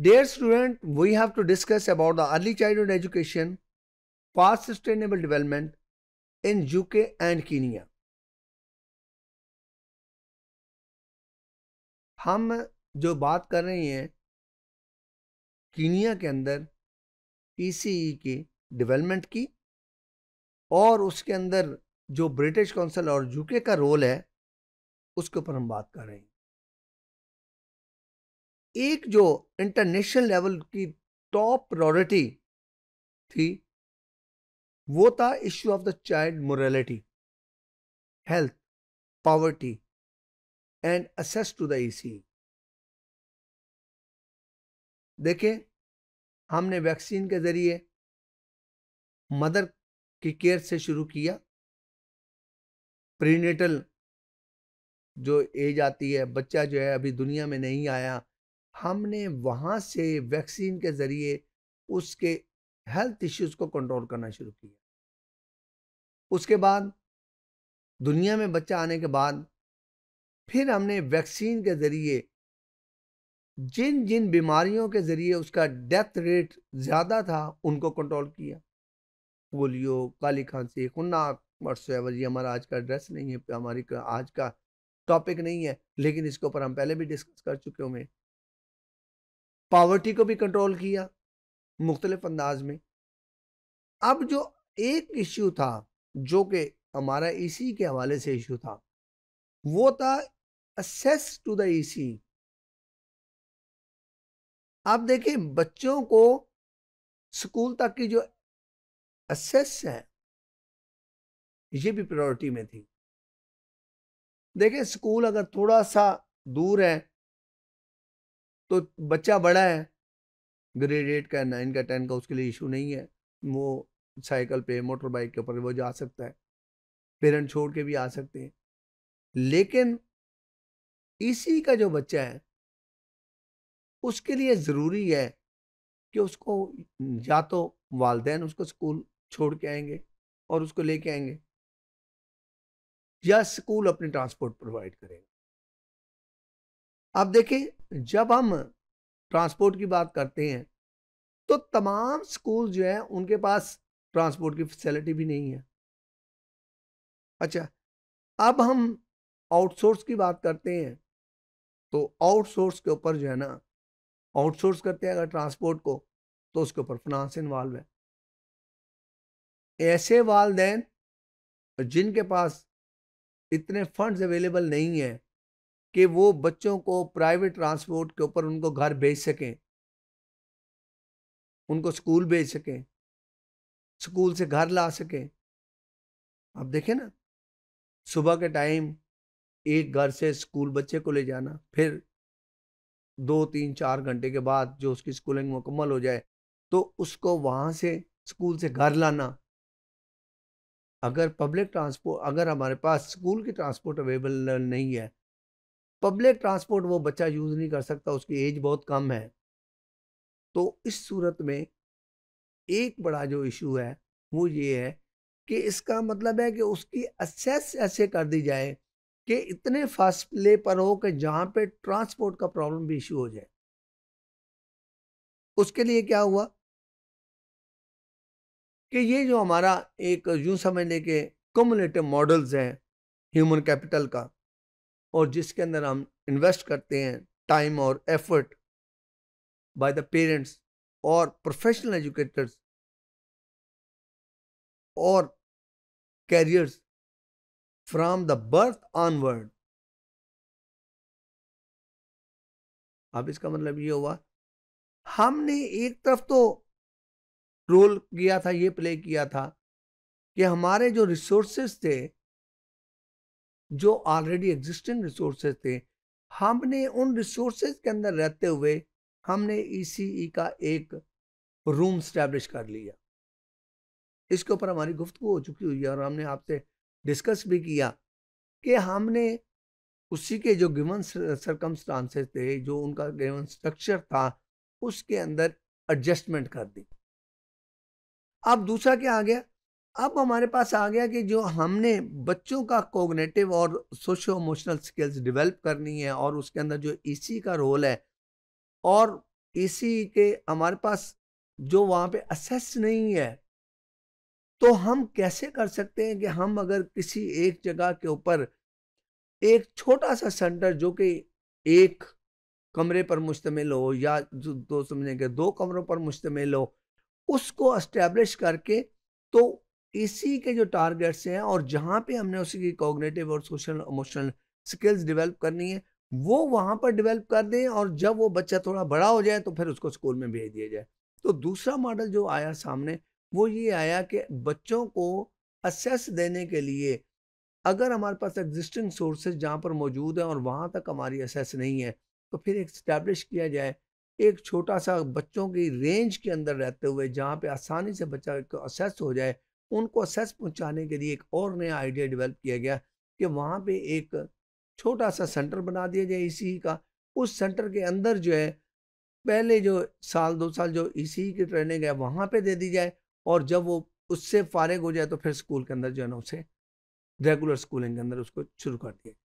Dear student, we have to discuss about the early childhood education, past sustainable development in UK and Kenya. हम जो बात कर रहे हैं कीनिया के अंदर पीसीई के डेवलपमेंट की और उसके अंदर जो ब्रिटिश काउंसिल और यूके का रोल है उसके ऊपर हम बात कर रहे हैं एक जो इंटरनेशनल लेवल की टॉप प्रायोरिटी थी वो था issue of the child morality health poverty and access to the EC देखें हमने वैक्सीन के ज़रिए मदर की केयर से शुरू किया प्रीनेटल जो एज आती है बच्चा जो है अभी दुनिया में नहीं आया हमने वहाँ से वैक्सीन के ज़रिए उसके हेल्थ इश्यूज को कंट्रोल करना शुरू किया उसके बाद दुनिया में बच्चा आने के बाद फिर हमने वैक्सीन के ज़रिए जिन जिन बीमारियों के ज़रिए उसका डेथ रेट ज़्यादा था उनको कंट्रोल किया पोलियो काली खांसी खुनाक एवर ये हमारा आज का एड्रेस नहीं है हमारी आज का टॉपिक नहीं है लेकिन इसके ऊपर हम पहले भी डिस्कस कर चुके होंगे पावर्टी को भी कंट्रोल किया मुख्तलिफ अंदाज में अब जो एक इशू था जो कि हमारा सी e के हवाले से इशू था वो था असेस टू द ईसी आप देखें बच्चों को स्कूल तक की जो असेस है ये भी प्रायोरिटी में थी देखें स्कूल अगर थोड़ा सा दूर है तो बच्चा बड़ा है ग्रेड एट का नाइन का टेन का उसके लिए इशू नहीं है वो साइकिल पे मोटर बाइक के ऊपर वो जा सकता है पेरेंट छोड़ के भी आ सकते हैं लेकिन इसी का जो बच्चा है उसके लिए ज़रूरी है कि उसको या तो वालदेन उसको स्कूल छोड़ के आएंगे और उसको लेके आएंगे या स्कूल अपने ट्रांसपोर्ट प्रोवाइड करेगा अब देखिए जब हम ट्रांसपोर्ट की बात करते हैं तो तमाम स्कूल जो है उनके पास ट्रांसपोर्ट की फैसिलिटी भी नहीं है अच्छा अब हम आउटसोर्स की बात करते हैं तो आउटसोर्स के ऊपर जो है ना आउटसोर्स करते हैं अगर ट्रांसपोर्ट को तो उसके ऊपर फिनांस इन्वॉल्व है ऐसे वालदेन जिनके पास इतने फंड्स अवेलेबल नहीं हैं कि वो बच्चों को प्राइवेट ट्रांसपोर्ट के ऊपर उनको घर भेज सकें उनको स्कूल भेज सकें स्कूल से घर ला सकें आप देखें ना सुबह के टाइम एक घर से स्कूल बच्चे को ले जाना फिर दो तीन चार घंटे के बाद जो उसकी स्कूलिंग मुकम्मल हो जाए तो उसको वहाँ से स्कूल से घर लाना अगर पब्लिक ट्रांसपोर्ट अगर हमारे पास स्कूल की ट्रांसपोर्ट अवेलेबल नहीं है पब्लिक ट्रांसपोर्ट वो बच्चा यूज़ नहीं कर सकता उसकी एज बहुत कम है तो इस सूरत में एक बड़ा जो इशू है वो ये है कि इसका मतलब है कि उसकी असेस ऐसे कर दी जाए कि इतने फासले पर हो कि जहाँ पे ट्रांसपोर्ट का प्रॉब्लम भी इशू हो जाए उसके लिए क्या हुआ कि ये जो हमारा एक यूँ समझने के कि कम्युलेटिव मॉडल्स हैं ह्यूमन कैपिटल का और जिसके अंदर हम इन्वेस्ट करते हैं टाइम और एफर्ट बाय द पेरेंट्स और प्रोफेशनल एजुकेटर्स और carers from the birth onward अब इसका मतलब ये हुआ हमने एक तरफ तो रोल किया था ये प्ले किया था कि हमारे जो रिसोर्सेज थे जो ऑलरेडी एग्जिस्टिंग रिसोर्सेज थे हमने उन रिसोर्सेज के अंदर रहते हुए हमने ई e e का एक रूम स्टैब्लिश कर लिया इसके ऊपर हमारी गुफ्तु हो चुकी हुई है और हमने आपसे डिस्कस भी किया कि हमने उसी के जो गिवन सरकमस्टांसेस थे जो उनका गिवन स्ट्रक्चर था उसके अंदर एडजस्टमेंट कर दी अब दूसरा क्या आ गया अब हमारे पास आ गया कि जो हमने बच्चों का कोगनेटिव और सोशो इमोशनल स्किल्स डेवलप करनी है और उसके अंदर जो ईसी का रोल है और ईसी के हमारे पास जो वहाँ पे असेस नहीं है तो हम कैसे कर सकते हैं कि हम अगर किसी एक जगह के ऊपर एक छोटा सा सेंटर जो कि एक कमरे पर मुश्तमिल हो या जो दो समझेंगे दो कमरों पर मुश्तमिल हो उसको इस्टेब्लिश करके तो इसी के जो टारगेट्स हैं और जहाँ पे हमने उसकी कॉग्नेटिव और सोशल इमोशनल स्किल्स डेवलप करनी है वो वहाँ पर डेवलप कर दें और जब वो बच्चा थोड़ा बड़ा हो जाए तो फिर उसको स्कूल में भेज दिया जाए तो दूसरा मॉडल जो आया सामने वो ये आया कि बच्चों को असेस देने के लिए अगर हमारे पास एग्जिस्टिंग सोर्सेज जहाँ पर मौजूद हैं और वहाँ तक हमारी असेस नहीं है तो फिर एक स्टैब्लिश किया जाए एक छोटा सा बच्चों की रेंज के अंदर रहते हुए जहाँ पे आसानी से बच्चा को असेस हो जाए उनको सेस पहुंचाने के लिए एक और नया आइडिया डेवलप किया गया कि वहाँ पे एक छोटा सा सेंटर बना दिया जाए ई e e का उस सेंटर के अंदर जो है पहले जो साल दो साल जो ई e की ट्रेनिंग है वहाँ पे दे दी जाए और जब वो उससे फारिग हो जाए तो फिर स्कूल के अंदर जो है ना उसे रेगुलर स्कूलिंग के अंदर उसको शुरू कर दिया